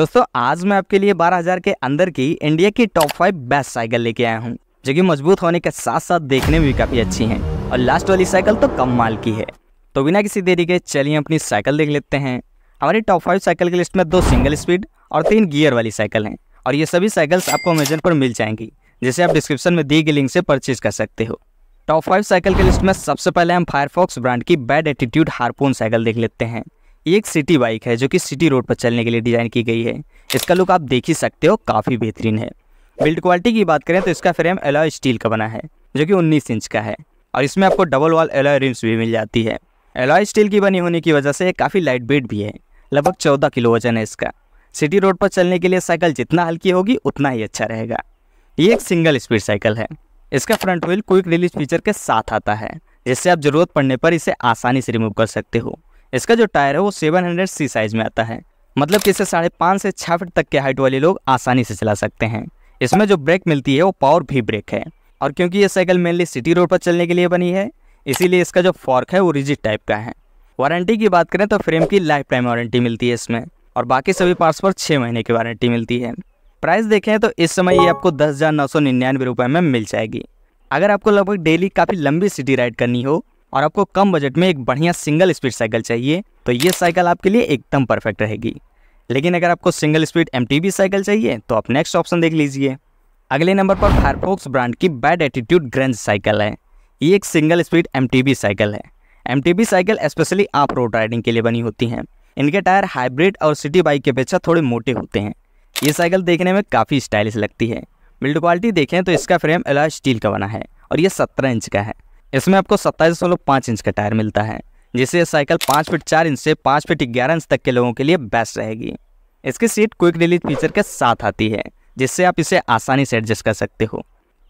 दोस्तों आज मैं आपके लिए 12000 के अंदर की इंडिया की टॉप फाइव बेस्ट साइकिल लेके आया हूँ जो कि मजबूत होने के साथ साथ देखने में भी काफ़ी अच्छी हैं और लास्ट वाली साइकिल तो कम माल की है तो बिना किसी देरी के चलिए अपनी साइकिल देख लेते हैं हमारी टॉप फाइव साइकिल की लिस्ट में दो सिंगल स्पीड और तीन गियर वाली साइकिल है और ये सभी साइकिल्स आपको अमेजन पर मिल जाएंगी जिसे आप डिस्क्रिप्शन में दी गई लिंक से परचेज कर सकते हो टॉप फाइव साइकिल की लिस्ट में सबसे पहले हम फायरफॉक्स ब्रांड की बैड एटीट्यूड हारपून साइकिल देख लेते हैं एक सिटी बाइक है जो कि सिटी रोड पर चलने के लिए डिज़ाइन की गई है इसका लुक आप देख ही सकते हो काफ़ी बेहतरीन है बिल्ड क्वालिटी की बात करें तो इसका फ्रेम एलॉय स्टील का बना है जो कि 19 इंच का है और इसमें आपको डबल वॉल एलॉय रिम्स भी मिल जाती है एलॉय स्टील की बनी होने की वजह से काफ़ी लाइट वेट भी है लगभग चौदह किलो वजन है इसका सिटी रोड पर चलने के लिए साइकिल जितना हल्की होगी उतना ही अच्छा रहेगा ये एक सिंगल स्पीड साइकिल है इसका front wheel quick release feature के साथ आता है जिससे आप ज़रूरत पड़ने पर इसे आसानी से रिमूव कर सकते हो इसका जो टायर है वो सेवन हंड्रेड सी साइज़ में आता है मतलब कि इसे साढ़े पाँच से छः फीट तक के हाइट वाले लोग आसानी से चला सकते हैं इसमें जो ब्रेक मिलती है वो पावर भी ब्रेक है और क्योंकि ये साइकिल मेनली सिटी रोड पर चलने के लिए बनी है इसीलिए इसका जो फॉर्क है वो रिजिट टाइप का है वारंटी की बात करें तो फ्रेम की लाइफ टाइम वारंटी मिलती है इसमें और बाकी सभी पार्ट्स पर छः महीने की वारंटी मिलती है प्राइस देखें तो इस समय ये आपको दस हज़ार नौ सौ निन्यानवे रुपये में मिल जाएगी अगर आपको लगभग डेली काफ़ी लंबी सिटी राइड करनी हो और आपको कम बजट में एक बढ़िया सिंगल स्पीड साइकिल चाहिए तो ये साइकिल आपके लिए एकदम परफेक्ट रहेगी लेकिन अगर आपको सिंगल स्पीड एम साइकिल चाहिए तो आप नेक्स्ट ऑप्शन देख लीजिए अगले नंबर पर फायरफोक्स ब्रांड की बैड एटीट्यूड ग्रेंज साइकिल है ये एक सिंगल स्पीड एम साइकिल है एम साइकिल स्पेशली आप रोड राइडिंग के लिए बनी होती हैं इनके टायर हाइब्रिड और सिटी बाइक के अपेक्षा थोड़े मोटे होते हैं ये साइकिल देखने में काफ़ी स्टाइलिश लगती है बिल्ड क्वालिटी देखें तो इसका फ्रेम एलॉय स्टील का बना है और ये सत्रह इंच का है इसमें आपको सत्ताईस पाँच इंच का टायर मिलता है जिससे यह साइकिल पाँच फीट चार इंच से पाँच फीट ग्यारह इंच तक के लोगों के लिए बेस्ट रहेगी इसकी सीट क्विक रिलीज फीचर के साथ आती है जिससे आप इसे आसानी से एडजस्ट कर सकते हो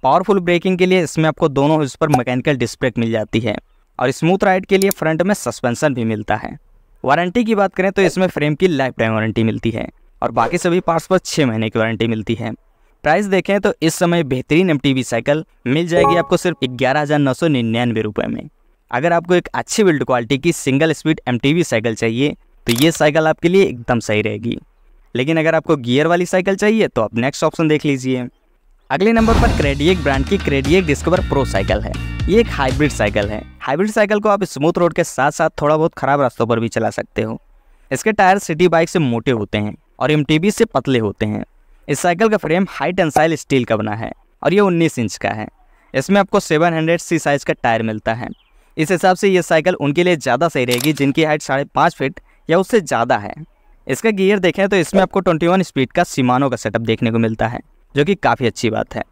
पावरफुल ब्रेकिंग के लिए इसमें आपको दोनों इस पर मैकेनिकल डिस्प्रेक मिल जाती है और स्मूथ राइड के लिए फ्रंट में सस्पेंशन भी मिलता है वारंटी की बात करें तो इसमें फ्रेम की लाइफ टाइम वारंटी मिलती है और बाकी सभी पार्ट्स पर छः महीने की वारंटी मिलती है प्राइस देखें तो इस समय बेहतरीन एम साइकिल मिल जाएगी आपको सिर्फ ग्यारह हज़ार नौ सौ निन्यानवे रुपए में अगर आपको एक अच्छी बिल्ड क्वालिटी की सिंगल स्पीड एम साइकिल चाहिए तो ये साइकिल आपके लिए एकदम सही रहेगी लेकिन अगर आपको गियर वाली साइकिल चाहिए तो आप नेक्स्ट ऑप्शन देख लीजिए अगले नंबर पर क्रेडियक ब्रांड की क्रेडियक डिस्कवर प्रो साइकिल है ये एक हाइब्रिड साइकिल है हाइब्रिड साइकिल को आप स्मूथ रोड के साथ साथ थोड़ा बहुत खराब रास्तों पर भी चला सकते हो इसके टायर सिटी बाइक से मोटे होते हैं और एम से पतले होते हैं इस साइकिल का फ्रेम हाई टेंसाइल स्टील का बना है और ये 19 इंच का है इसमें आपको 700 सी साइज़ का टायर मिलता है इस हिसाब से ये साइकिल उनके लिए ज़्यादा सही रहेगी जिनकी हाइट साढ़े पाँच फिट या उससे ज़्यादा है इसका गियर देखें तो इसमें आपको 21 स्पीड का सीमानों का सेटअप देखने को मिलता है जो कि काफ़ी अच्छी बात है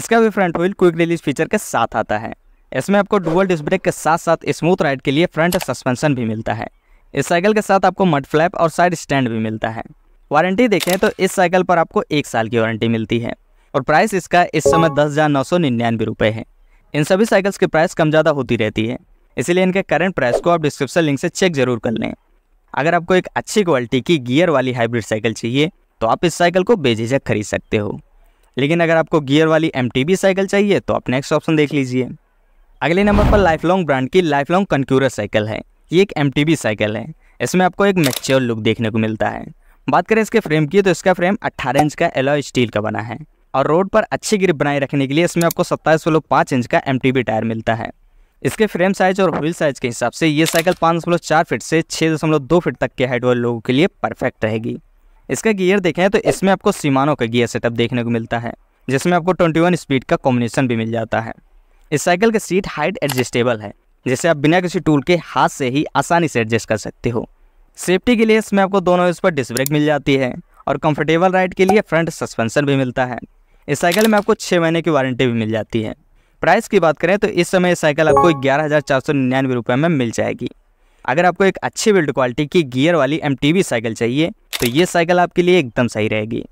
इसका भी front wheel quick release feature के साथ आता है इसमें आपको डुअल डिस्क ब्रेक के साथ साथ स्मूथ राइड के लिए फ्रंट सस्पेंशन भी मिलता है इस साइकिल के साथ आपको मड फ्लैप और साइड स्टैंड भी मिलता है वारंटी देखें तो इस साइकिल पर आपको एक साल की वारंटी मिलती है और प्राइस इसका इस समय दस हज़ार नौ सौ निन्यानवे रुपये है इन सभी साइकिल्स की प्राइस कम ज़्यादा होती रहती है इसीलिए इनके करंट प्राइस को आप डिस्क्रिप्शन लिंक से चेक जरूर कर लें अगर आपको एक अच्छी क्वालिटी की गियर वाली हाइब्रिड साइकिल चाहिए तो आप इस साइकिल को बेझिझक खरीद सकते हो लेकिन अगर आपको गियर वाली एम साइकिल चाहिए तो आप नेक्स्ट ऑप्शन देख लीजिए अगले नंबर पर लाइफ लॉन्ग ब्रांड की लाइफ लॉन्ग कंक्यूरस साइकिल है ये एक एम साइकिल है इसमें आपको एक मेच्योर लुक देखने को मिलता है बात करें इसके फ्रेम की तो इसका फ्रेम 18 इंच का एलो स्टील का बना है और रोड पर अच्छी ग्रिप बनाए रखने के लिए इसमें आपको सत्ताईस वालो पाँच इंच का एम टायर मिलता है इसके फ्रेम साइज और व्हील साइज के हिसाब से ये साइकिल पाँच दशमलव चार फिट से छः दशमलव दो फिट तक के हाइट वाले लोगों के लिए परफेक्ट रहेगी इसका गियर देखें तो इसमें आपको सीमानों का गियर सेटअप देखने को मिलता है जिसमें आपको ट्वेंटी स्पीड का कॉम्बिनेशन भी मिल जाता है इस साइकिल की सीट हाइट एडजस्टेबल है जिसे आप बिना किसी टूल के हाथ से ही आसानी से एडजस्ट कर सकते हो सेफ्टी के लिए इसमें आपको दोनों इस पर डिस्क ब्रेक मिल जाती है और कंफर्टेबल राइड के लिए फ्रंट सस्पेंशन भी मिलता है इस साइकिल में आपको छः महीने की वारंटी भी मिल जाती है प्राइस की बात करें तो इस समय ये साइकिल आपको ग्यारह हज़ार चार सौ निन्यानवे रुपये में मिल जाएगी अगर आपको एक अच्छी बिल्ड क्वालिटी की गियर वाली एम साइकिल चाहिए तो ये साइकिल आपके लिए एकदम सही रहेगी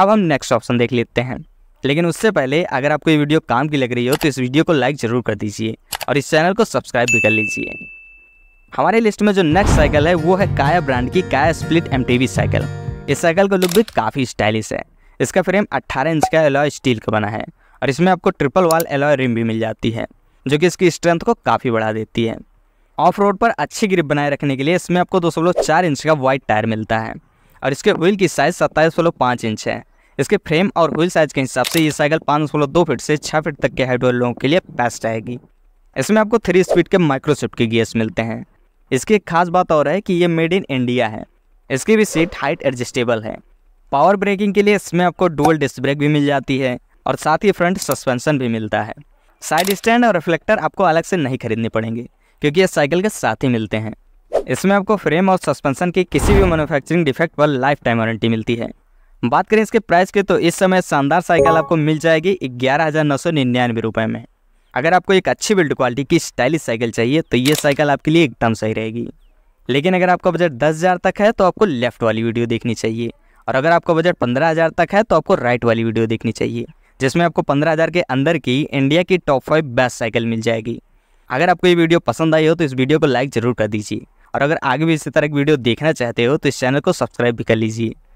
अब हम नेक्स्ट ऑप्शन देख लेते हैं लेकिन उससे पहले अगर आपको ये वीडियो काम की लग रही हो तो इस वीडियो को लाइक ज़रूर कर दीजिए और इस चैनल को सब्सक्राइब भी कर लीजिए हमारे लिस्ट में जो नेक्स्ट साइकिल है वो है काया ब्रांड की काया स्प्लिट एम साइकिल इस साइकिल का लुक भी काफ़ी स्टाइलिश है इसका फ्रेम 18 इंच का एलॉय स्टील का बना है और इसमें आपको ट्रिपल वाल एलॉय रिम भी मिल जाती है जो कि इसकी स्ट्रेंथ को काफ़ी बढ़ा देती है ऑफ रोड पर अच्छी ग्रिप बनाए रखने के लिए इसमें आपको दो सौ चार इंच का वाइट टायर मिलता है और इसके व्हील की साइज़ सत्ताईस सौ पाँच इंच है इसके फ्रेम और व्हील साइज़ के हिसाब से ये साइकिल पाँच सौ दो फिट से छः फिट तक के हाइट लोगों के लिए बेस्ट आएगी इसमें आपको थ्री स्पीड के माइक्रोसिफ्ट के गियर्स मिलते हैं इसकी एक खास बात और है कि ये मेड इन इंडिया है इसकी भी सीट हाइट एडजस्टेबल है पावर ब्रेकिंग के लिए इसमें आपको डुअल डिस्क ब्रेक भी मिल जाती है और साथ ही फ्रंट सस्पेंशन भी मिलता है साइड स्टैंड और रिफ्लेक्टर आपको अलग से नहीं खरीदने पड़ेंगे क्योंकि ये साइकिल के साथ ही मिलते हैं इसमें आपको फ्रेम और सस्पेंशन की किसी भी मैन्युफैक्चरिंग डिफेक्ट पर लाइफ टाइम वारंटी मिलती है बात करें इसके प्राइस की तो इस समय शानदार साइकिल आपको मिल जाएगी ग्यारह हज़ार नौ सौ निन्यानवे रुपये में अगर आपको एक अच्छी बिल्ड क्वालिटी की स्टाइलिश साइकिल चाहिए तो ये साइकिल आपके लिए एकदम सही रहेगी लेकिन अगर आपका बजट दस हज़ार तक है तो आपको लेफ़्ट वाली वीडियो देखनी चाहिए और अगर आपका बजट पंद्रह हज़ार तक है तो आपको राइट वाली वीडियो देखनी चाहिए जिसमें आपको पंद्रह हज़ार के अंदर की इंडिया की टॉप फाइव बेस्ट साइकिल मिल जाएगी अगर आपको ये वीडियो पसंद आई हो तो इस वीडियो को लाइक ज़रूर कर दीजिए और अगर आगे भी इसी तरह की वीडियो देखना चाहते हो तो इस चैनल को सब्सक्राइब भी कर लीजिए